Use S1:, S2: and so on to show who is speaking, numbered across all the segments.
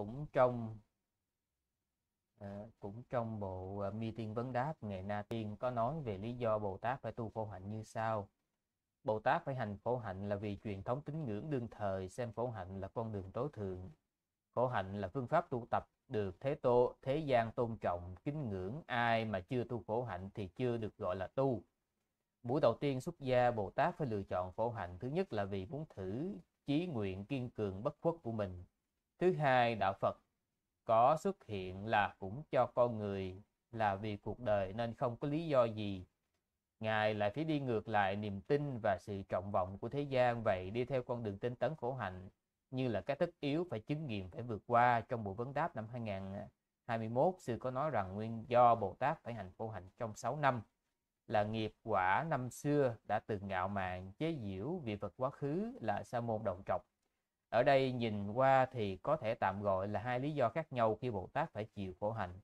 S1: cũng trong à, cũng trong bộ uh, meeting vấn đáp ngày na tiên có nói về lý do bồ tát phải tu khổ hạnh như sau bồ tát phải hành khổ hạnh là vì truyền thống tín ngưỡng đương thời xem khổ hạnh là con đường tối thượng khổ hạnh là phương pháp tu tập được thế tô thế gian tôn trọng kính ngưỡng ai mà chưa tu khổ hạnh thì chưa được gọi là tu buổi đầu tiên xuất gia bồ tát phải lựa chọn khổ hạnh thứ nhất là vì muốn thử chí nguyện kiên cường bất khuất của mình Thứ hai, đạo Phật có xuất hiện là cũng cho con người là vì cuộc đời nên không có lý do gì. Ngài lại phải đi ngược lại niềm tin và sự trọng vọng của thế gian vậy đi theo con đường tinh tấn khổ hạnh như là cái tất yếu phải chứng nghiệm phải vượt qua trong buổi vấn đáp năm 2021 sư có nói rằng nguyên do Bồ Tát phải hành khổ hạnh trong 6 năm là nghiệp quả năm xưa đã từng ngạo mạn chế diễu vị Phật quá khứ là sa môn đồng trọc ở đây nhìn qua thì có thể tạm gọi là hai lý do khác nhau khi Bồ Tát phải chịu khổ hạnh.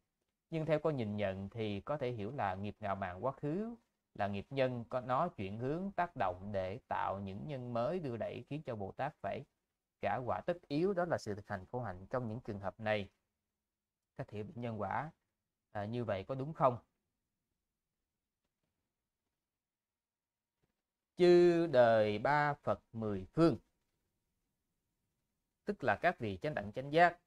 S1: Nhưng theo con nhìn nhận thì có thể hiểu là nghiệp ngạo mạn quá khứ là nghiệp nhân có nó chuyển hướng tác động để tạo những nhân mới đưa đẩy khiến cho Bồ Tát phải cả quả tất yếu đó là sự thực hành khổ hạnh trong những trường hợp này. Các thiện nhân quả à, như vậy có đúng không? Chư đời ba Phật mười phương tức là các vị chánh đẳng chánh giác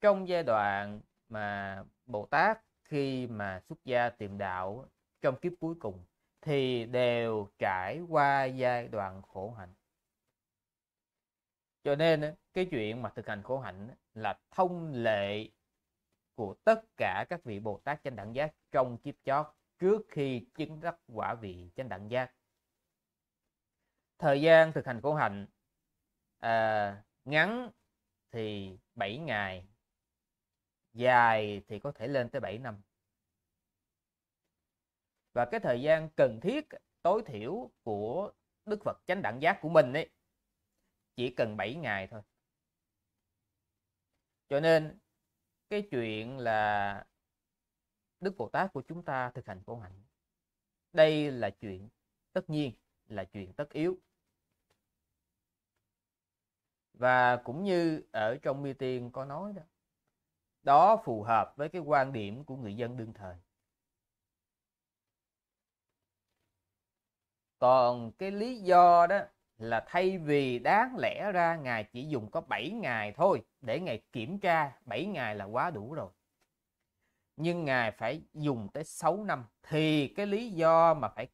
S1: trong giai đoạn mà Bồ Tát khi mà xuất gia tìm đạo trong kiếp cuối cùng thì đều trải qua giai đoạn khổ hạnh cho nên cái chuyện mà thực hành khổ hạnh là thông lệ của tất cả các vị Bồ Tát chánh đẳng giác trong kiếp chót trước khi chứng đắc quả vị chánh đẳng giác thời gian thực hành khổ hạnh à, ngắn thì 7 ngày dài thì có thể lên tới 7 năm và cái thời gian cần thiết tối thiểu của Đức Phật chánh đẳng giác của mình ấy chỉ cần 7 ngày thôi cho nên cái chuyện là Đức Bồ Tát của chúng ta thực hành vô hạnh đây là chuyện tất nhiên là chuyện tất yếu và cũng như ở trong Tiên có nói đó đó phù hợp với cái quan điểm của người dân đương thời còn cái lý do đó là thay vì đáng lẽ ra ngài chỉ dùng có 7 ngày thôi để ngài kiểm tra 7 ngày là quá đủ rồi nhưng ngài phải dùng tới 6 năm thì cái lý do mà phải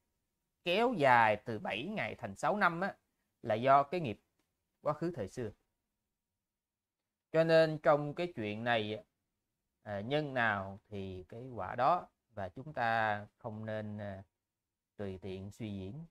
S1: kéo dài từ 7 ngày thành 6 năm á, là do cái nghiệp quá khứ thời xưa cho nên trong cái chuyện này à, nhân nào thì cái quả đó và chúng ta không nên à, tùy tiện suy diễn